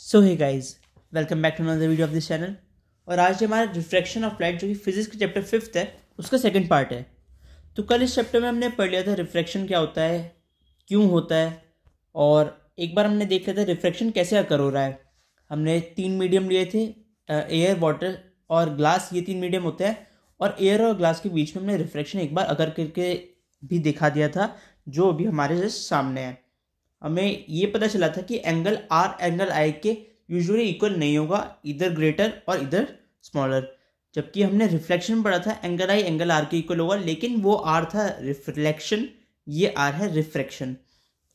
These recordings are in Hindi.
so hi guys welcome back to another video of this channel और आज हमारा रिफ्रैक्शन ऑफ लाइट जो कि फिजिक्स के चैप्टर फिफ्थ है उसका सेकंड पार्ट है तो कल इस चैप्टर में हमने पढ़ लिया था रिफ्रैक्शन क्या होता है क्यों होता है और एक बार हमने देख लिया था रिफ्रैक्शन कैसे अकर हो रहा है हमने तीन मीडियम लिए थे एयर वाटर और ग्लास ये तीन मीडियम होते हैं और एयर और ग्लास के बीच में हमने रिफ्रैक्शन एक बार अकर करके भी दिखा दिया था जो अभी हमारे सामने है हमें ये पता चला था कि एंगल आर एंगल आई के यूजुअली इक्वल नहीं होगा इधर ग्रेटर और इधर स्मॉलर जबकि हमने रिफ्लेक्शन पढ़ा था एंगल आई एंगल आर के इक्वल होगा लेकिन वो आर था रिफ्लेक्शन ये आर है रिफ्रैक्शन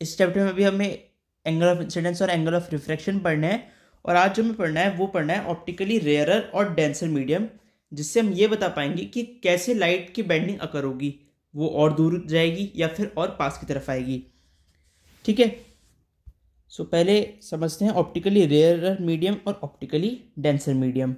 इस चैप्टर में भी हमें एंगल ऑफ इंसिडेंस और एंगल ऑफ रिफ्रैक्शन पढ़ना है और आज जो हमें पढ़ना है वो पढ़ना है ऑप्टिकली रेयरर और डेंसर मीडियम जिससे हम ये बता पाएंगे कि कैसे लाइट की बैंडिंग अकर होगी वो और दूर जाएगी या फिर और पास की तरफ आएगी ठीक है सो पहले समझते हैं ऑप्टिकली रेयरर मीडियम और optically denser medium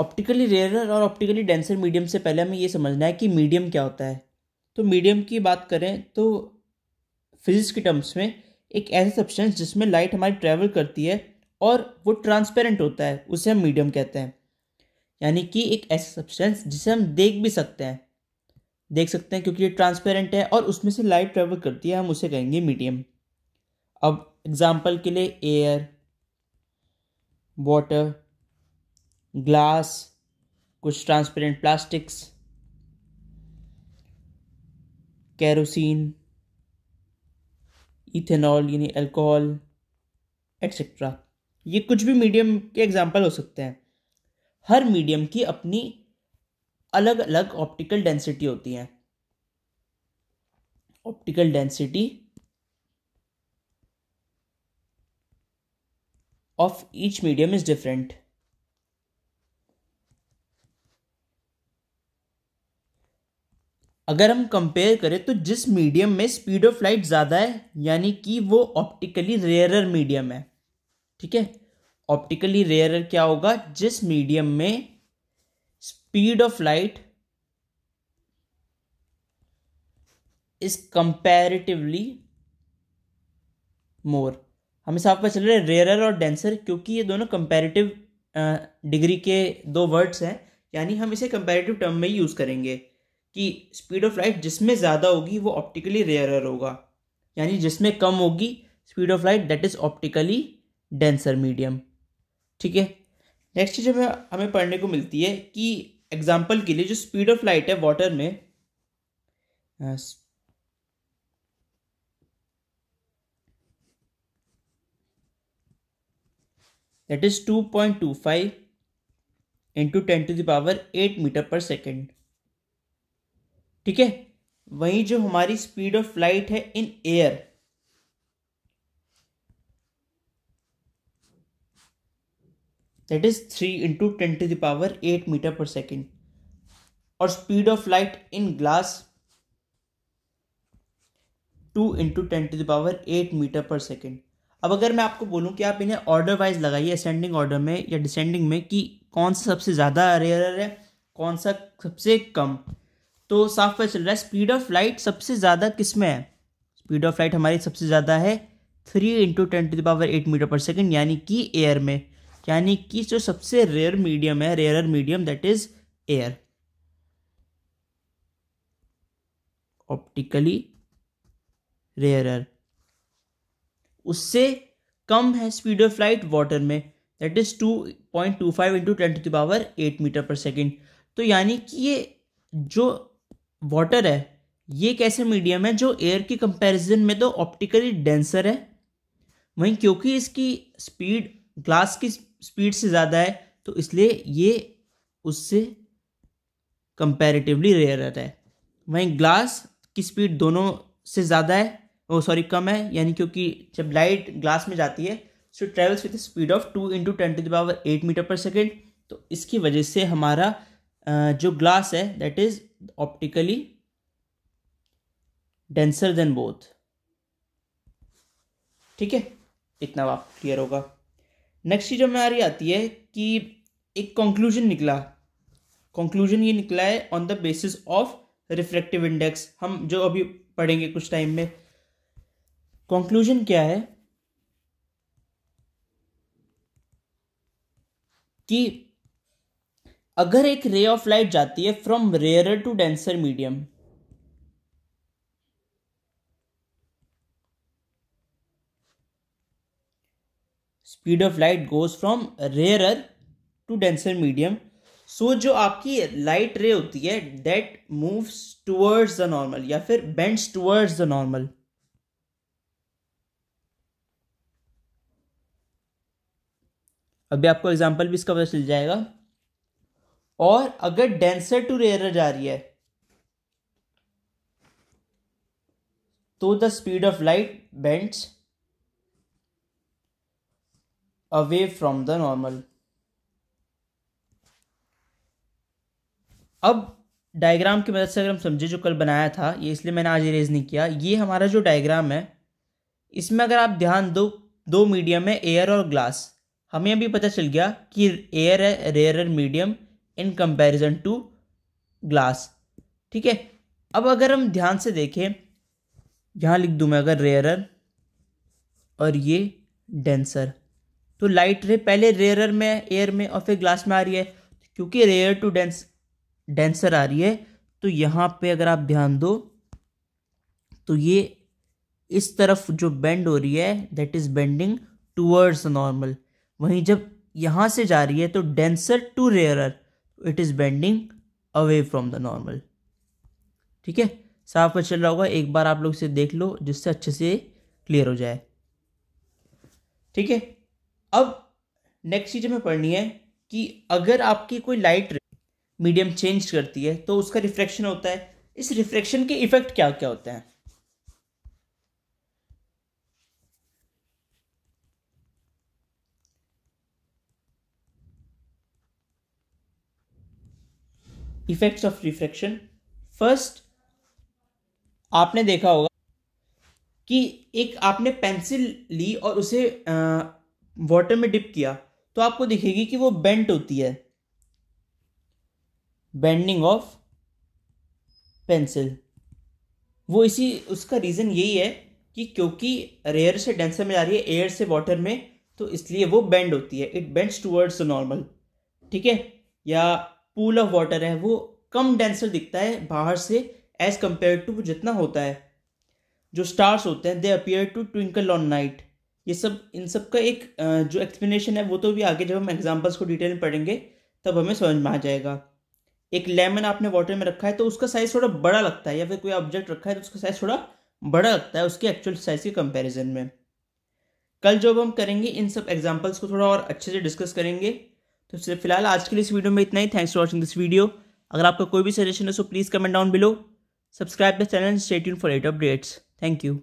optically rarer और ऑप्टिकली डेंसर मीडियम से पहले हमें यह समझना है कि मीडियम क्या होता है तो मीडियम की बात करें तो फिजिक्स के टर्म्स में एक ऐसा सब्सटेंस जिसमें लाइट हमारी ट्रैवल करती है और वो ट्रांसपेरेंट होता है उसे हम मीडियम कहते हैं यानी कि एक ऐसा सब्सटेंस जिसे हम देख भी सकते हैं देख सकते हैं क्योंकि ये ट्रांसपेरेंट है और उसमें से लाइट ट्रैवल करती है हम उसे कहेंगे मीडियम अब एग्ज़ाम्पल के लिए एयर वाटर ग्लास कुछ ट्रांसपेरेंट प्लास्टिक्स कैरोसिन इथेनॉल यानी अल्कोहल एक्सेट्रा ये कुछ भी मीडियम के एग्जाम्पल हो सकते हैं हर मीडियम की अपनी अलग अलग ऑप्टिकल डेंसिटी होती है optical density of each medium is different अगर हम कंपेयर करें तो जिस मीडियम में स्पीड ऑफ लाइट ज़्यादा है यानी कि वो ऑप्टिकली रेयरर मीडियम है ठीक है ऑप्टिकली रेयरर क्या होगा जिस मीडियम में speed of light is comparatively more हमें साफ पता चल रहा है रेयरर और डेंसर क्योंकि ये दोनों कंपेरेटिव डिग्री के दो वर्ड्स हैं यानी हम इसे कंपेरेटिव टर्म में यूज़ करेंगे कि स्पीड ऑफ लाइट जिसमें ज़्यादा होगी वो ऑप्टिकली रेयरर होगा यानी जिसमें कम होगी speed of light that is optically denser medium ठीक है नेक्स्ट चीज़ हमें हमें पढ़ने को मिलती है कि एग्जाम्पल के लिए जो स्पीड ऑफ लाइट है वाटर में that is two point two five into ten to the power eight metre per second ठीक है वहीं जो हमारी स्पीड ऑफ लाइट है in air that is three into ten to the power eight metre per second और speed of light in glass two into ten to the power eight metre per second अब अगर मैं आपको बोलूं कि आप इन्हें ऑर्डर वाइज लगाइए असेंडिंग ऑर्डर में या डिसेंडिंग में कि कौन सा सबसे ज़्यादा रेयर है कौन सा सबसे कम तो साफ पता चल रहा है स्पीड ऑफ लाइट सबसे ज़्यादा किस में है स्पीड ऑफ लाइट हमारी सबसे ज़्यादा है three into ten to the power power eight metre per second यानी कि एयर में यानी कि जो सबसे रेयर मीडियम है rare medium that is air optically rare उससे कम है स्पीड ऑफ लाइट वाटर में that is two point two five into twenty to eight metre per second तो यानी कि ये जो वाटर है ये कैसे मीडियम है जो एयर की कंपैरिजन में तो ऑप्टिकली डेंसर है वहीं क्योंकि इसकी स्पीड ग्लास की स्पीड से ज़्यादा है तो इसलिए ये उससे कंपैरेटिवली रेयर रहता है वहीं ग्लास की स्पीड दोनों से ज़्यादा है वो सॉरी कम है यानी क्योंकि जब लाइट ग्लास में जाती है so travels with speed of two into ten to the power power eight metre per second तो इसकी वजह से हमारा जो ग्लास है that is optically denser than both ठीक है इतना आप क्लियर होगा नेक्स्ट चीज़ हमें आ रही आती है कि एक कंक्लूजन निकला कंक्लूजन ये निकला है on the basis of reflective index हम जो अभी पढ़ेंगे कुछ टाइम में कंक्लूजन क्या है कि अगर एक रे ऑफ लाइट जाती है from rare to denser medium speed of light goes from rare to denser medium so जो आपकी लाइट रे होती है that moves towards the normal या फिर बेंड्स टूवर्ड्स द नॉर्मल अभी आपको एग्जाम्पल भी इसका पता चल जाएगा और अगर डेंसर टू रेयर जा रही है तो the speed of light bends away from the normal अब डायग्राम की मदद से अगर हम समझे जो कल बनाया था ये इसलिए मैंने आज इरेज नहीं किया ये हमारा जो डायग्राम है इसमें अगर आप ध्यान दो दो मीडियम है एयर और ग्लास हमें अभी पता चल गया कि एयर है rare medium in comparison to glass ठीक है अब अगर हम ध्यान से देखें यहाँ लिख दूँ मैं अगर रेयरर और ये डेंसर तो लाइट रे पहले रेयरर में एयर में और फिर ग्लास में आ रही है क्योंकि रेयर टू डेंस डेंसर आ रही है तो यहाँ पे अगर आप ध्यान दो तो ये इस तरफ जो बेंड हो रही है that is bending towards normal वहीं जब यहाँ से जा रही है तो denser to rarer it is bending away from the normal ठीक है साफ पर चल रहा होगा एक बार आप लोग इसे देख लो जिससे अच्छे से क्लियर हो जाए ठीक है अब नेक्स्ट चीज़ हमें पढ़नी है कि अगर आपकी कोई लाइट मीडियम चेंज करती है तो उसका रिफ्रेक्शन होता है इस रिफ्रेक्शन के इफेक्ट क्या क्या होते हैं इफेक्ट्स ऑफ रिफ्रैक्शन फर्स्ट आपने देखा होगा कि एक आपने पेंसिल ली और उसे वाटर में डिप किया तो आपको दिखेगी कि वो बेंट होती है बेंडिंग ऑफ पेंसिल वो इसी उसका रीज़न यही है कि क्योंकि रेयर से डेंसर में जा रही है एयर से वाटर में तो इसलिए वो बेंड होती है इट बेंड्स टूवर्ड्स नॉर्मल ठीक है या पूल ऑफ वाटर है वो कम डेंसर दिखता है बाहर से एज कम्पेयर टू जितना होता है जो स्टार्स होते हैं they appear to twinkle on night ये सब इन सब का एक जो एक्सप्लेनेशन है वो तो भी आगे जब हम एग्जाम्पल्स को डिटेल में पढ़ेंगे तब हमें समझ में आ जाएगा एक लेमन आपने वाटर में रखा है तो उसका साइज़ थोड़ा बड़ा लगता है या फिर कोई ऑब्जेक्ट रखा है तो उसका साइज़ थोड़ा बड़ा लगता है उसके एक्चुअल साइज़ के कंपैरिजन में कल जब हम करेंगे इन सब एग्जाम्पल्स को थोड़ा और अच्छे से डिस्कस करेंगे तो इसलिए फिलहाल आज के लिए इस वीडियो में इतना ही thanks for watching this video अगर आपका कोई भी सजेशन है so please comment down below subscribe the channel state for at updates thank you